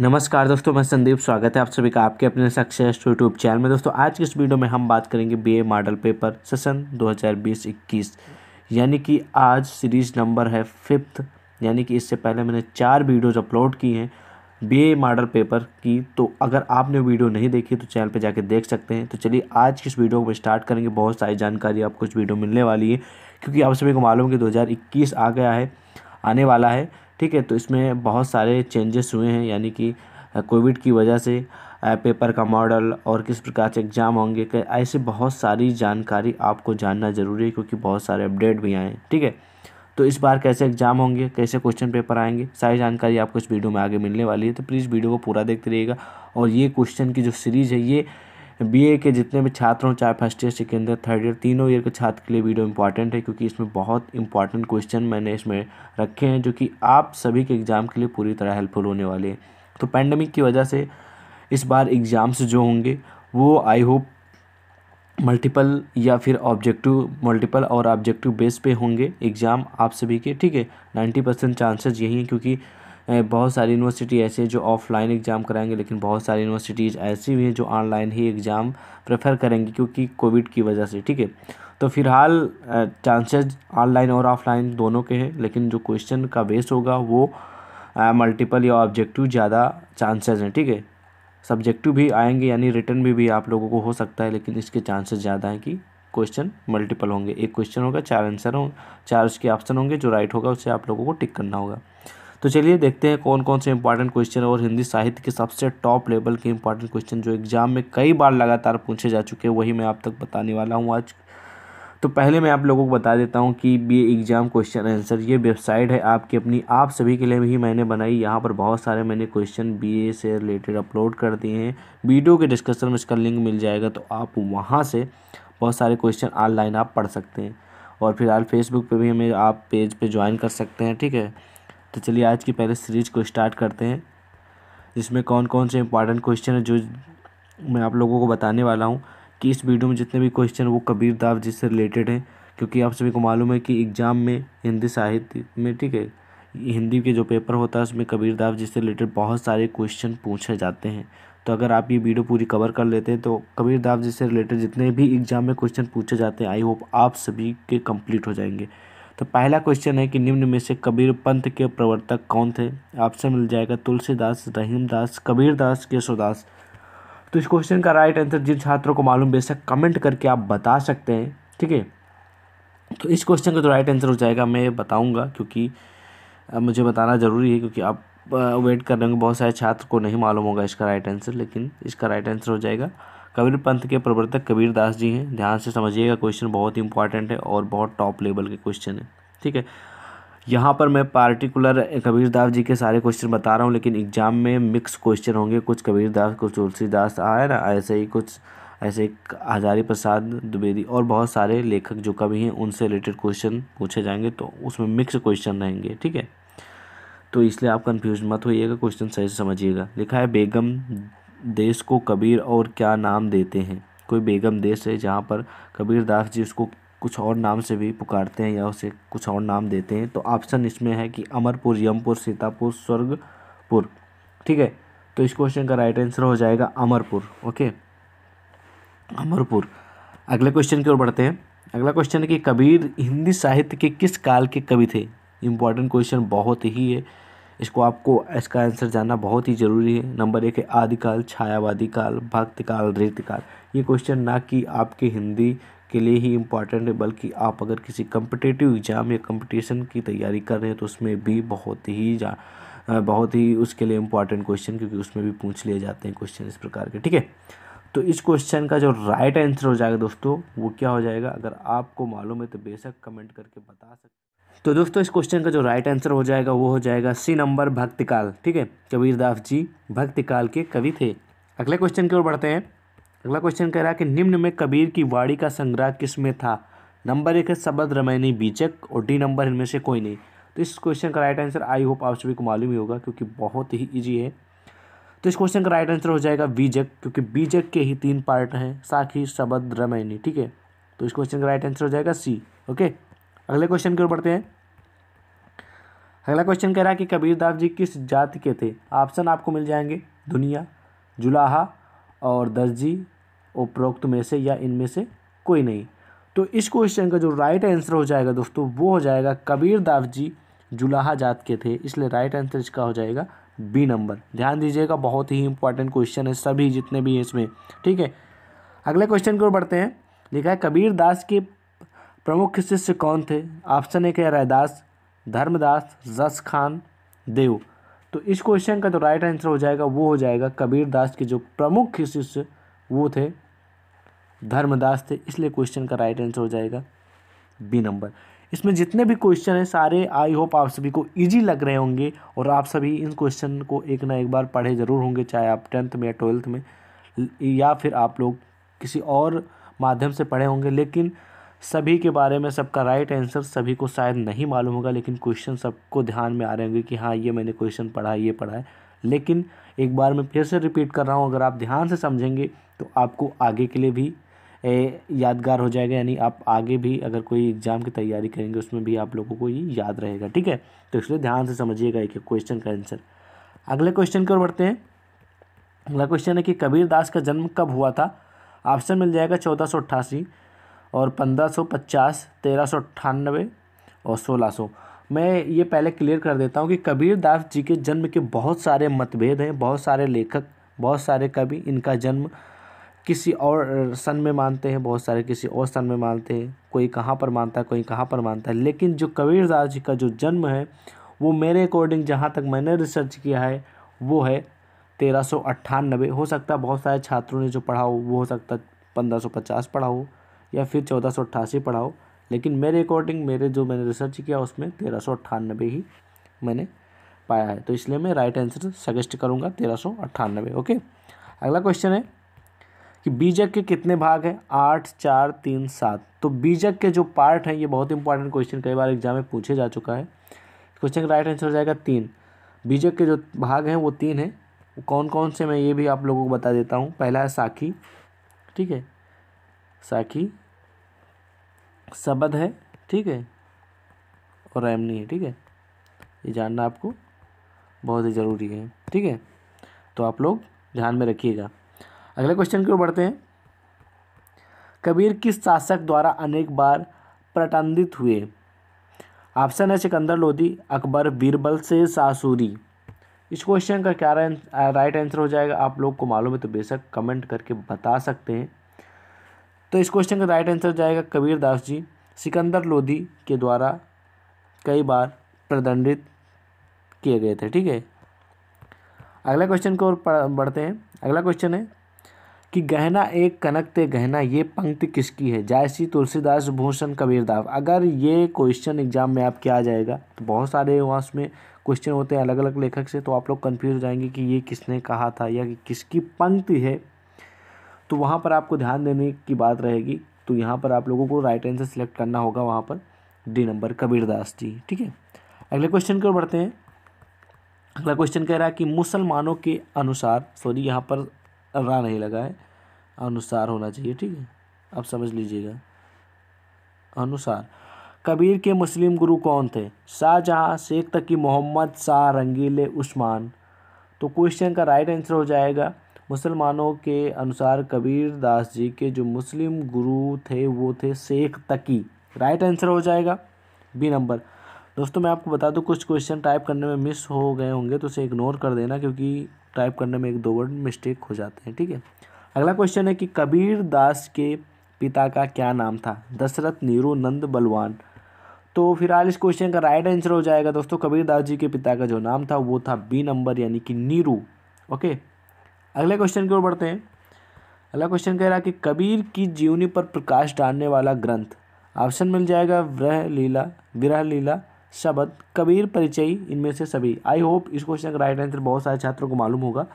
नमस्कार दोस्तों मैं संदीप स्वागत है आप सभी का आपके अपने सक्सेस यूट्यूब चैनल में दोस्तों आज की इस वीडियो में हम बात करेंगे बीए मॉडल पेपर सेशन 2020-21 यानी कि आज सीरीज नंबर है फिफ्थ यानी कि इससे पहले मैंने चार वीडियोज अपलोड की हैं बीए मॉडल पेपर की तो अगर आपने वीडियो नहीं देखी तो चैनल पर जाकर देख सकते हैं तो चलिए आज की इस वीडियो को स्टार्ट करेंगे बहुत सारी जानकारी आपको इस वीडियो मिलने वाली है क्योंकि आप सभी को मालूम कि दो आ गया है आने वाला है ठीक है तो इसमें बहुत सारे चेंजेस हुए हैं यानी कि कोविड की वजह से पेपर का मॉडल और किस प्रकार से एग्ज़ाम होंगे ऐसे बहुत सारी जानकारी आपको जानना ज़रूरी है क्योंकि बहुत सारे अपडेट भी आए हैं ठीक है तो इस बार कैसे एग्ज़ाम होंगे कैसे क्वेश्चन पेपर आएंगे सारी जानकारी आपको इस वीडियो में आगे मिलने वाली है तो प्लीज़ वीडियो को पूरा देखते रहिएगा और ये क्वेश्चन की जो सीरीज़ है ये बीए के जितने भी छात्र हों चाहे first year second year third year तीनों ईयर के छात्र के लिए वीडियो इंपॉर्टेंट है क्योंकि इसमें बहुत इंपॉर्टेंट क्वेश्चन मैंने इसमें रखे हैं जो कि आप सभी के एग्ज़ाम के लिए पूरी तरह हेल्पफुल होने वाले हैं तो पैंडमिक की वजह से इस बार एग्ज़ाम्स जो होंगे वो आई होप मल्टीपल या फिर ऑब्जेक्टिव मल्टीपल और ऑब्जेक्टिव बेस पे होंगे एग्ज़ाम आप सभी के ठीक है नाइन्टी परसेंट चांसेज यही हैं क्योंकि बहुत सारी यूनिवर्सिटी ऐसी जो ऑफ़लाइन एग्ज़ाम कराएंगे लेकिन बहुत सारी यूनिवर्सिटीज़ ऐसी भी हैं जो ऑनलाइन ही एग्ज़ाम प्रेफर करेंगी क्योंकि कोविड की वजह से ठीक है तो फिलहाल चांसेस ऑनलाइन और ऑफ़लाइन दोनों के हैं लेकिन जो क्वेश्चन का बेस होगा वो मल्टीपल या ऑब्जेक्टिव ज़्यादा चांसेस हैं ठीक है सब्जेक्टिव भी आएंगे यानी रिटर्न भी भी आप लोगों को हो सकता है लेकिन इसके चांसेस ज़्यादा हैं कि क्वेश्चन मल्टीपल होंगे एक क्वेश्चन होगा चार आंसर हों चार उसके ऑप्शन होंगे जो राइट होगा उसे आप लोगों को टिक करना होगा तो चलिए देखते हैं कौन कौन से इंपॉर्टेंट क्वेश्चन और हिंदी साहित्य के सबसे टॉप लेवल के इंपॉर्टेंट क्वेश्चन जो एग्जाम में कई बार लगातार पूछे जा चुके हैं वही मैं आप तक बताने वाला हूँ आज तो पहले मैं आप लोगों को बता देता हूँ कि बी एग्ज़ाम क्वेश्चन आंसर ये वेबसाइट है आपकी अपनी आप सभी के लिए भी मैंने बनाई यहाँ पर बहुत सारे मैंने क्वेश्चन बी से रिलेटेड अपलोड कर दिए हैं वीडियो के डिस्कशन में इसका लिंक मिल जाएगा तो आप वहाँ से बहुत सारे क्वेश्चन ऑनलाइन आप पढ़ सकते हैं और फिर फेसबुक पर भी हमें आप पेज पे ज्वाइन कर सकते हैं ठीक है तो चलिए आज की पहले सीरीज को स्टार्ट करते हैं जिसमें कौन कौन से इंपॉर्टेंट क्वेश्चन है जो मैं आप लोगों को बताने वाला हूँ कि इस वीडियो में जितने भी क्वेश्चन वो कबीर दाव जी से रिलेटेड हैं क्योंकि आप सभी को मालूम है कि एग्ज़ाम में हिंदी साहित्य में ठीक है हिंदी के जो पेपर होता है उसमें कबीर दाव जी से रिलेटेड बहुत सारे क्वेश्चन पूछे जाते हैं तो अगर आप ये वीडियो पूरी कवर कर लेते हैं तो कबीर दाव जी से रिलेटेड जितने भी एग्ज़ाम में क्वेश्चन पूछे जाते हैं आई होप आप सभी के कंप्लीट हो जाएंगे तो पहला क्वेश्चन है कि निम्न में से कबीर पंथ के प्रवर्तक कौन थे ऑप्शन मिल जाएगा तुलसीदास रहीम कबीर कबीरदास केशवदास तो इस क्वेश्चन का राइट आंसर जिन छात्रों को मालूम बेशक कमेंट करके आप बता सकते हैं ठीक है तो इस क्वेश्चन का जो राइट आंसर हो जाएगा मैं बताऊँगा क्योंकि मुझे बताना ज़रूरी है क्योंकि आप वेट कर रहे होंगे बहुत सारे छात्र को नहीं मालूम होगा इसका राइट आंसर लेकिन इसका राइट आंसर हो जाएगा कबीर पंथ के प्रवर्तक कबीर दास जी हैं ध्यान से समझिएगा क्वेश्चन बहुत ही इंपॉर्टेंट है और बहुत टॉप लेवल के क्वेश्चन है ठीक है यहाँ पर मैं पार्टिकुलर कबीर दास जी के सारे क्वेश्चन बता रहा हूँ लेकिन एग्जाम में मिक्स क्वेश्चन होंगे कुछ कबीर दास कुछ तुलसीदास आए ना ऐसे ही कुछ ऐसे हजारी प्रसाद द्विवेदी और बहुत सारे लेखक जो कवि हैं उनसे रिलेटेड क्वेश्चन पूछे जाएंगे तो उसमें मिक्स क्वेश्चन रहेंगे ठीक है तो इसलिए आप कन्फ्यूज मत होइएगा क्वेश्चन सही से समझिएगा लिखा है बेगम देश को कबीर और क्या नाम देते हैं कोई बेगम देश है जहाँ पर कबीरदास जी उसको कुछ और नाम से भी पुकारते हैं या उसे कुछ और नाम देते हैं तो ऑप्शन इसमें है कि अमरपुर यमपुर सीतापुर स्वर्गपुर ठीक है तो इस क्वेश्चन का राइट आंसर हो जाएगा अमरपुर ओके अमरपुर अगले क्वेश्चन की ओर बढ़ते हैं अगला क्वेश्चन है कि कबीर हिंदी साहित्य के किस काल के कवि थे इम्पॉर्टेंट क्वेश्चन बहुत ही है इसको आपको इसका आंसर जानना बहुत ही ज़रूरी है नंबर एक है आदिकाल छायावादी काल भक्त काल रेतकाल ये क्वेश्चन ना कि आपके हिंदी के लिए ही इम्पॉर्टेंट है बल्कि आप अगर किसी कम्पिटेटिव एग्ज़ाम या कंपटीशन की तैयारी कर रहे हैं तो उसमें भी बहुत ही जा बहुत ही उसके लिए इम्पॉर्टेंट क्वेश्चन क्योंकि उसमें भी पूछ लिए जाते हैं क्वेश्चन इस प्रकार के ठीक है तो इस क्वेश्चन का जो राइट आंसर हो जाएगा दोस्तों वो क्या हो जाएगा अगर आपको मालूम है तो बेशक कमेंट करके बता सकते तो दोस्तों इस क्वेश्चन का जो राइट आंसर हो जाएगा वो हो जाएगा सी नंबर भक्तिकाल ठीक है कबीरदास जी भक्तिकाल के कवि थे अगले क्वेश्चन की ओर बढ़ते हैं अगला क्वेश्चन कह रहा है कि निम्न में कबीर की वाणी का संग्रह किस में था नंबर एक है सबद रमैनी बीचक और डी नंबर इनमें से कोई नहीं तो इस क्वेश्चन का राइट आंसर आई होप आप सभी को मालूम ही होगा क्योंकि बहुत ही ईजी है तो इस क्वेश्चन का राइट आंसर हो जाएगा बीजक क्योंकि बीजक के ही तीन पार्ट हैं साखी सबद रमैनी ठीक है तो इस क्वेश्चन का राइट आंसर हो जाएगा सी ओके अगले क्वेश्चन की ओर बढ़ते हैं अगला क्वेश्चन कह रहा है कि कबीरदास जी किस जाति के थे ऑप्शन आपको मिल जाएंगे दुनिया जुलाहा और दर्जी उपरोक्त में से या इनमें से कोई नहीं तो इस क्वेश्चन का जो राइट आंसर हो जाएगा दोस्तों वो हो जाएगा कबीरदास जी जुलाहा जात के थे इसलिए राइट आंसर इसका हो जाएगा बी नंबर ध्यान दीजिएगा बहुत ही इंपॉर्टेंट क्वेश्चन है सभी जितने भी हैं इसमें ठीक है अगले क्वेश्चन की ओर बढ़ते हैं लिखा है कबीरदास के प्रमुख शिष्य कौन थे ऑप्शन एक है रैदास धर्मदास जस खान देव तो इस क्वेश्चन का जो तो राइट आंसर हो जाएगा वो हो जाएगा कबीर दास के जो प्रमुख शिष्य वो थे धर्मदास थे इसलिए क्वेश्चन का राइट आंसर हो जाएगा बी नंबर इसमें जितने भी क्वेश्चन हैं सारे आई होप आप सभी को इजी लग रहे होंगे और आप सभी इन क्वेश्चन को एक ना एक बार पढ़े ज़रूर होंगे चाहे आप टेंथ में या ट्वेल्थ में या फिर आप लोग किसी और माध्यम से पढ़े होंगे लेकिन सभी के बारे में सबका राइट आंसर सभी को शायद नहीं मालूम होगा लेकिन क्वेश्चन सबको ध्यान में आ रहे होंगे कि हाँ ये मैंने क्वेश्चन पढ़ा ये पढ़ा है लेकिन एक बार मैं फिर से रिपीट कर रहा हूँ अगर आप ध्यान से समझेंगे तो आपको आगे के लिए भी ए, यादगार हो जाएगा यानी आप आगे भी अगर कोई एग्ज़ाम की तैयारी करेंगे उसमें भी आप लोगों को ये याद रहेगा ठीक है तो इसलिए ध्यान से समझिएगा एक क्वेश्चन का आंसर अगले क्वेश्चन की ओर बढ़ते हैं अगला क्वेश्चन है कि कबीर दास का जन्म कब हुआ था ऑप्शन मिल जाएगा चौदह सौ अट्ठासी और पंद्रह सौ पचास तेरह सौ अट्ठानबे और सोलह सौ मैं ये पहले क्लियर कर देता हूँ कि कबीर दास जी के जन्म के बहुत सारे मतभेद हैं बहुत सारे लेखक बहुत सारे कवि इनका जन्म किसी और सन में मानते हैं बहुत सारे किसी और सन में मानते हैं कोई कहाँ पर मानता है कोई कहाँ पर मानता है लेकिन जो कबीर दास जी का जो जन्म है वो मेरे अकॉर्डिंग जहाँ तक मैंने रिसर्च किया है वो है तेरह सौ अट्ठानबे हो सकता है बहुत सारे छात्रों ने जो पढ़ा हो वो हो सकता है पंद्रह सौ पचास पढ़ा हो या फिर चौदह सौ अट्ठासी पढ़ाओ लेकिन मेरे अकॉर्डिंग मेरे जो मैंने रिसर्च किया उसमें तेरह सौ अट्ठानबे ही मैंने पाया है तो इसलिए मैं राइट आंसर सजेस्ट करूँगा तेरह सौ अट्ठानबे ओके अगला क्वेश्चन है कि बीजक के कितने भाग हैं आठ चार तीन सात तो बीजक के जो पार्ट हैं ये बहुत इंपॉर्टेंट क्वेश्चन कई बार एग्जाम में पूछे जा चुका है क्वेश्चन का राइट आंसर हो जाएगा तीन बीजक के जो भाग हैं वो तीन हैं कौन कौन से मैं ये भी आप लोगों को बता देता हूँ पहला है साखी ठीक है साखी शब्द है ठीक है और रैम नहीं है ठीक है ये जानना आपको बहुत ही ज़रूरी है ठीक है तो आप लोग ध्यान में रखिएगा अगले क्वेश्चन की ओर बढ़ते हैं कबीर किस शासक द्वारा अनेक बार प्रटंडित हुए ऑप्शन है सिकंदर लोधी अकबर बीरबल से सासूरी इस क्वेश्चन का क्या राइट आंसर हो जाएगा आप लोग को मालूम है तो बेशक कमेंट करके बता सकते हैं तो इस क्वेश्चन का राइट आंसर जाएगा कबीर दास जी सिकंदर लोधी के द्वारा कई बार प्रदंडित किए गए थे ठीक है अगला क्वेश्चन को और बढ़ते हैं अगला क्वेश्चन है कि गहना एक कनक ते गहना ये पंक्ति किसकी है जायसी तुलसीदास भूषण कबीरदास अगर ये क्वेश्चन एग्जाम में आपके आ जाएगा तो बहुत सारे वहाँ उसमें क्वेश्चन होते हैं अलग अलग लेखक से तो आप लोग कन्फ्यूज हो जाएंगे कि ये किसने कहा था या कि किसकी पंक्ति है तो वहाँ पर आपको ध्यान देने की बात रहेगी तो यहाँ पर आप लोगों को राइट आंसर सेलेक्ट करना होगा वहाँ पर डी नंबर कबीरदास जी ठीक है अगले क्वेश्चन की ओर बढ़ते हैं अगला क्वेश्चन कह रहा है कि मुसलमानों के अनुसार सॉरी यहाँ पर रा नहीं लगा है अनुसार होना चाहिए ठीक है आप समझ लीजिएगा अनुसार कबीर के मुस्लिम गुरु कौन थे शाहजहाँ शेख तकी मोहम्मद शाह रंगीले उस्मान तो क्वेश्चन का राइट आंसर हो जाएगा मुसलमानों के अनुसार कबीर दास जी के जो मुस्लिम गुरु थे वो थे शेख तकी राइट आंसर हो जाएगा बी नंबर दोस्तों मैं आपको बता दूं कुछ क्वेश्चन टाइप करने में मिस हो गए होंगे तो उसे इग्नोर कर देना क्योंकि टाइप करने में एक दो वर्ड मिस्टेक हो जाते हैं ठीक है अगला क्वेश्चन है कि कबीर दास के पिता का क्या नाम था दशरथ नीरू नंद बलवान तो फिलहाल इस क्वेश्चन का राइट आंसर हो जाएगा दोस्तों कबीर दास जी के पिता का जो नाम था वो था बी नंबर यानी कि नीरू ओके अगले क्वेश्चन की ओर बढ़ते हैं अगला क्वेश्चन कह रहा है कि कबीर की जीवनी पर प्रकाश डालने वाला ग्रंथ ऑप्शन मिल जाएगा व्रह लीला विरह लीला शब्द कबीर परिचय इनमें से सभी आई होप इस क्वेश्चन का राइट आंसर बहुत सारे छात्रों को मालूम होगा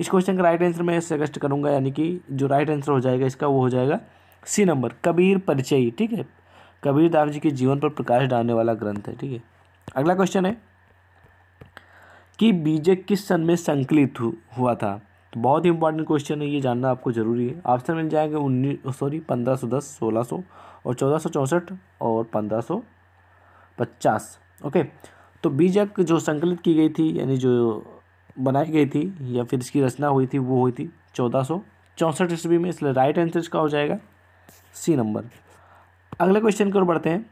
इस क्वेश्चन का राइट आंसर मैं सजेस्ट करूंगा यानी कि जो राइट आंसर हो जाएगा इसका वो हो जाएगा सी नंबर कबीर परिचय ठीक है कबीर दास जी के जीवन पर प्रकाश डालने वाला ग्रंथ है ठीक है अगला क्वेश्चन है कि बीजे किस सन में संकलित हुआ था तो बहुत ही इंपॉर्टेंट क्वेश्चन है ये जानना आपको ज़रूरी है ऑप्शन मिल जाएंगे उन्नीस सॉरी पंद्रह सौ दस सोलह सौ और चौदह सौ चौंसठ और पंद्रह सौ पचास ओके तो बीजक जो संकलित की गई थी यानी जो बनाई गई थी या फिर इसकी रचना हुई थी वो हुई थी चौदह सौ चौंसठ ईस्वी में इसलिए राइट आंसर इसका हो जाएगा सी नंबर अगले क्वेश्चन की ओर बढ़ते हैं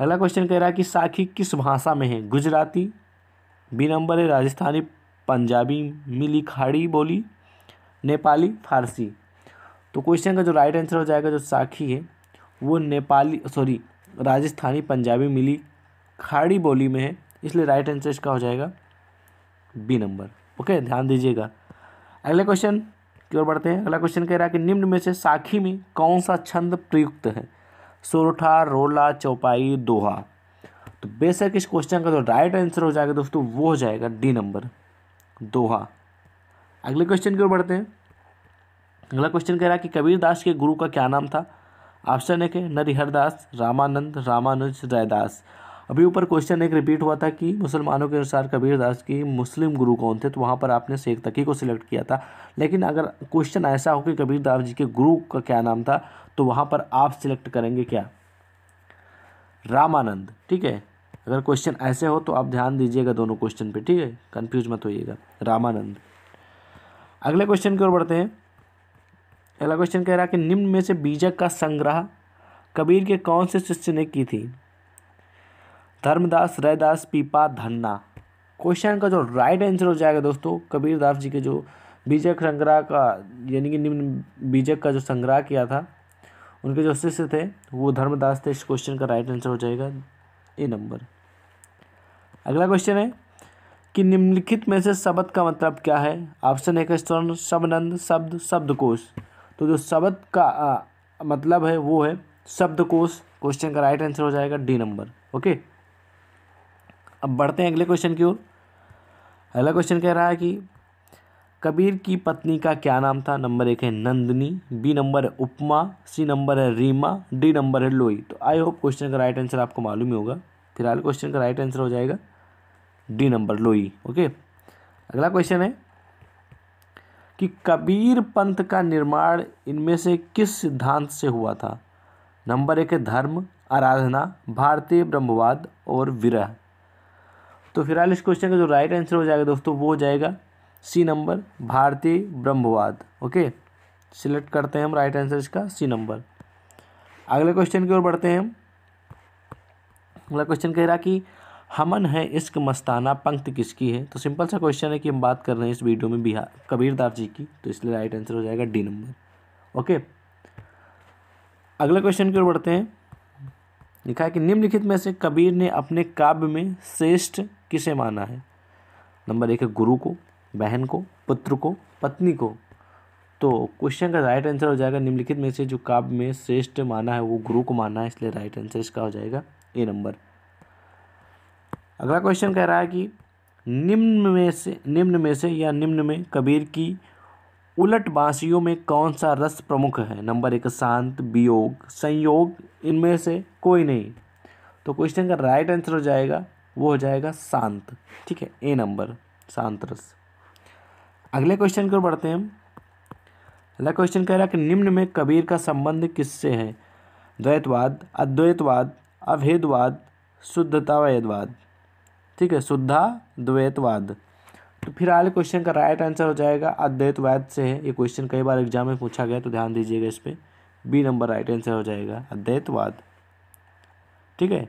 अगला क्वेश्चन कह रहा है कि साखी किस भाषा में है गुजराती बी नंबर है राजस्थानी पंजाबी मिली खाड़ी बोली नेपाली फारसी तो क्वेश्चन का जो राइट आंसर हो जाएगा जो साखी है वो नेपाली सॉरी राजस्थानी पंजाबी मिली खाड़ी बोली में है इसलिए राइट आंसर इसका हो जाएगा बी नंबर ओके ध्यान दीजिएगा अगला क्वेश्चन की ओर बढ़ते हैं अगला क्वेश्चन कह रहा है कि निम्न में से साखी में कौन सा छंद प्रयुक्त है सोरठा रोला चौपाई दोहा तो बेशक इस क्वेश्चन का जो राइट आंसर हो जाएगा दोस्तों वो हो जाएगा डी नंबर दोहा अगले क्वेश्चन की ओर बढ़ते हैं अगला क्वेश्चन कह रहा है कि कबीर दास के गुरु का क्या नाम था ऑप्शन एक है नरिहरदास रामानंद रामानुज रायदास अभी ऊपर क्वेश्चन एक रिपीट हुआ था कि मुसलमानों के अनुसार कबीर दास की मुस्लिम गुरु कौन थे तो वहाँ पर आपने शेख तकी को सिलेक्ट किया था लेकिन अगर क्वेश्चन ऐसा हो कि कबीर दास जी के गुरु का क्या नाम था तो वहाँ पर आप सिलेक्ट करेंगे क्या रामानंद ठीक है अगर क्वेश्चन ऐसे हो तो आप ध्यान दीजिएगा दोनों क्वेश्चन पे ठीक है कन्फ्यूज मत होइएगा रामानंद अगले क्वेश्चन की ओर बढ़ते हैं अगला क्वेश्चन कह रहा है कि निम्न में से बीजक का संग्रह कबीर के कौन से शिष्य ने की थी धर्मदास रैदास पीपा धन्ना क्वेश्चन का जो राइट आंसर हो जाएगा दोस्तों कबीरदास जी के जो बीजक संग्रह का यानी कि निम्न बीजक का जो संग्रह किया था उनके जो शिष्य थे वो धर्मदास थे इस क्वेश्चन का राइट आंसर हो जाएगा ए नंबर अगला क्वेश्चन है कि निम्नलिखित में से शब्द का मतलब क्या है ऑप्शन एक स्वर्ण शबनंद शब्द शब्दकोश तो जो शब्द का आ, मतलब है वो है शब्दकोश क्वेश्चन का राइट आंसर हो जाएगा डी नंबर ओके अब बढ़ते हैं अगले क्वेश्चन की ओर अगला क्वेश्चन कह रहा है कि कबीर की पत्नी का क्या नाम था नंबर एक है नंदनी बी नंबर है उपमा सी नंबर है रीमा डी नंबर है लोई तो आई होप क्वेश्चन का राइट आंसर आपको मालूम ही होगा फिलहाल क्वेश्चन का राइट आंसर हो जाएगा डी नंबर लोई ओके अगला क्वेश्चन है कि कबीर पंथ का निर्माण इनमें से किस सिद्धांत से हुआ था नंबर एक है धर्म आराधना भारतीय ब्रह्मवाद और विरह तो फिलहाल इस क्वेश्चन का जो राइट आंसर हो जाएगा दोस्तों वो हो जाएगा सी नंबर भारतीय ब्रह्मवाद ओके सिलेक्ट करते हैं हम राइट आंसर इसका सी नंबर अगले क्वेश्चन की ओर बढ़ते हैं हम अगला क्वेश्चन कह रहा कि हमन है इश्क मस्ताना पंक्त किसकी है तो सिंपल सा क्वेश्चन है कि हम बात कर रहे हैं इस वीडियो में बिहार कबीरदास जी की तो इसलिए राइट आंसर हो जाएगा डी नंबर ओके अगले क्वेश्चन की ओर बढ़ते हैं लिखा है कि निम्नलिखित में से कबीर ने अपने काव्य में श्रेष्ठ किसे माना है नंबर एक है गुरु को बहन को पुत्र को पत्नी को तो क्वेश्चन का राइट आंसर हो जाएगा निम्नलिखित में से जो काव्य में श्रेष्ठ माना है वो गुरु को माना है इसलिए राइट आंसर इसका हो जाएगा ए नंबर अगला क्वेश्चन कह रहा है कि निम्न में से निम्न में से या निम्न में कबीर की उलट बांसियों में कौन सा रस प्रमुख है नंबर एक शांत वियोग संयोग इनमें से कोई नहीं तो क्वेश्चन का राइट आंसर हो जाएगा वो हो जाएगा शांत ठीक है ए नंबर शांत रस अगले क्वेश्चन की ओर बढ़ते हैं हम अगला क्वेश्चन कह रहा है कि निम्न में कबीर का संबंध किससे है द्वैतवाद अद्वैतवाद अभेदवाद शुद्धतावादवाद ठीक है शुद्धा द्वैतवाद तो फिर आगे क्वेश्चन का राइट आंसर हो जाएगा अद्वैतवाद से है ये क्वेश्चन कई बार एग्जाम में पूछा गया तो ध्यान दीजिएगा इस पर बी नंबर राइट आंसर हो जाएगा अद्वैतवाद ठीक है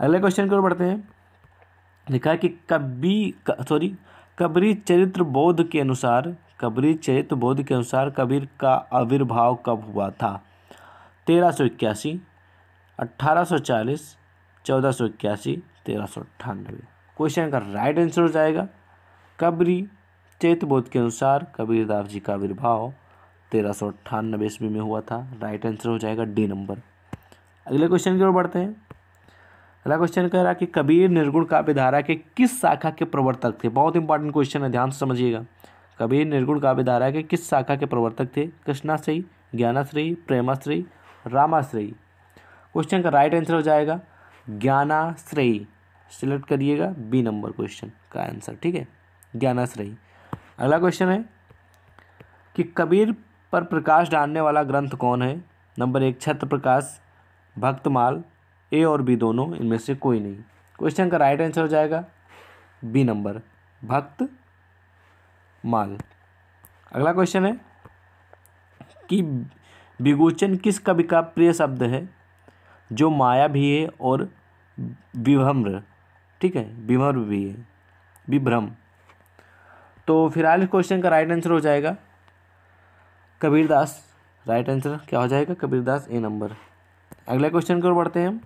अगले क्वेश्चन की ओर बढ़ते हैं लिखा है कि कबी सॉरी कबरी चरित्र बोध के अनुसार कबरी चरित्र बोध के अनुसार कबीर का आविर्भाव कब हुआ था तेरह सौ इक्यासी अट्ठारह सौ चालीस चौदह सौ इक्यासी तेरह सौ अट्ठानबे क्वेश्चन का राइट आंसर हो जाएगा कबरी चेतबोध के अनुसार कबीरदास जी का आविर्भाव तेरह सौ अट्ठानबे ईस्वी में हुआ था राइट आंसर हो जाएगा डी नंबर अगले क्वेश्चन की ओर बढ़ते हैं अगला क्वेश्चन कह रहा कि कबीर निर्गुण काव्य धारा के किस शाखा के प्रवर्तक थे बहुत इंपॉर्टेंट क्वेश्चन है ध्यान से समझिएगा कबीर निर्गुण काव्य धारा के किस शाखा के प्रवर्तक थे कृष्णाश्रयी ज्ञानाश्रयी प्रेमाश्रयी रामाश्रयी क्वेश्चन का राइट आंसर हो जाएगा ज्ञानाश्रयी सेलेक्ट करिएगा बी नंबर क्वेश्चन का आंसर ठीक है ज्ञानाश्रयी अगला क्वेश्चन है कि कबीर पर प्रकाश डालने वाला ग्रंथ कौन है नंबर एक छत्र प्रकाश भक्तमाल ए और बी दोनों इनमें से कोई नहीं क्वेश्चन का राइट आंसर हो जाएगा बी नंबर भक्त माल अगला क्वेश्चन है कि विगोचन किस कवि का प्रिय शब्द है जो माया भी है और विभ्र ठीक है विमर भी है विभ्रम तो फिलहाल इस क्वेश्चन का राइट आंसर हो जाएगा कबीरदास राइट आंसर क्या हो जाएगा कबीरदास ए नंबर अगला क्वेश्चन की ओर बढ़ते हैं हम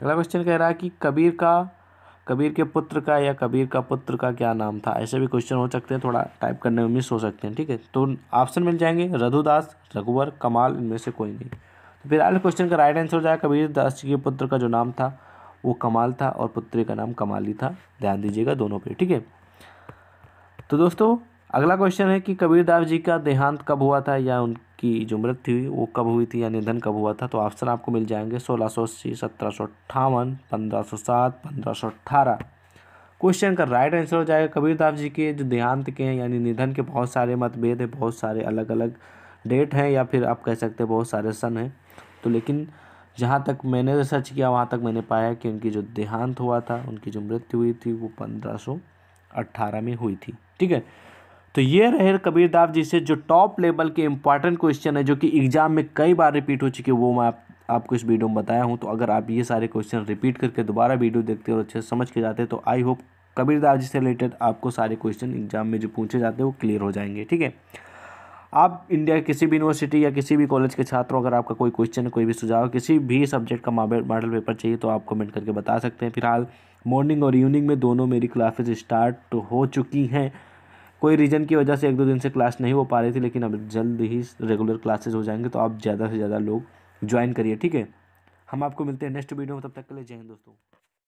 अगला क्वेश्चन कह रहा है कि कबीर का कबीर के पुत्र का या कबीर का पुत्र का क्या नाम था ऐसे भी क्वेश्चन हो सकते हैं थोड़ा टाइप करने में मिस हो सकते हैं ठीक है तो ऑप्शन मिल जाएंगे रघुदास रघुवर कमाल इनमें से कोई नहीं तो फिलहाल क्वेश्चन का राइट आंसर हो जाएगा कबीर दास जी के पुत्र का जो नाम था वो कमाल था और पुत्री का नाम कमाली था ध्यान दीजिएगा दोनों पे ठीक है तो दोस्तों अगला क्वेश्चन है कि कबीरदास जी का देहांत कब हुआ था या उनकी जो मृत्यु हुई वो कब हुई थी या निधन कब हुआ था तो ऑप्शन आपको मिल जाएंगे सोलह सौ अस्सी सत्रह सौ अट्ठावन पंद्रह सौ सात पंद्रह सौ अट्ठारह क्वेश्चन का राइट आंसर हो जाएगा कबीरदास जी के जो देहांत के हैं यानी निधन के बहुत सारे मतभेद हैं बहुत सारे अलग अलग डेट हैं या फिर आप कह सकते हैं बहुत सारे सन हैं तो लेकिन जहाँ तक मैंने रिसर्च किया वहाँ तक मैंने पाया कि उनकी जो देहांत हुआ था उनकी जो मृत्यु हुई थी वो पंद्रह सौ अट्ठारह में हुई थी ठीक है तो ये रहे कबीर दाव जी से जो टॉप लेवल के इम्पॉर्टेंट क्वेश्चन है जो कि एग्जाम में कई बार रिपीट हो चुके वो मैं आप, आपको इस वीडियो में बताया हूँ तो अगर आप ये सारे क्वेश्चन रिपीट करके दोबारा वीडियो देखते और अच्छे से समझ के जाते तो आई होप कबीरदास जी से रिलेटेड आपको सारे क्वेश्चन एग्जाम में जो पूछे जाते हैं वो क्लियर हो जाएंगे ठीक है आप इंडिया किसी भी यूनिवर्सिटी या किसी भी कॉलेज के छात्रों अगर आपका कोई क्वेश्चन कोई भी सुझाव किसी भी सब्जेक्ट का मॉडल पेपर चाहिए तो आप कमेंट करके बता सकते हैं फिलहाल मॉर्निंग और इवनिंग में दोनों मेरी क्लासेज स्टार्ट हो चुकी हैं कोई रीज़न की वजह से एक दो दिन से क्लास नहीं हो पा रही थी लेकिन अब जल्द ही रेगुलर क्लासेज हो जाएंगे तो आप ज़्यादा से ज़्यादा लोग ज्वाइन करिए ठीक है हम आपको मिलते हैं नेक्स्ट वीडियो में तब तक के लिए जय हिंद दोस्तों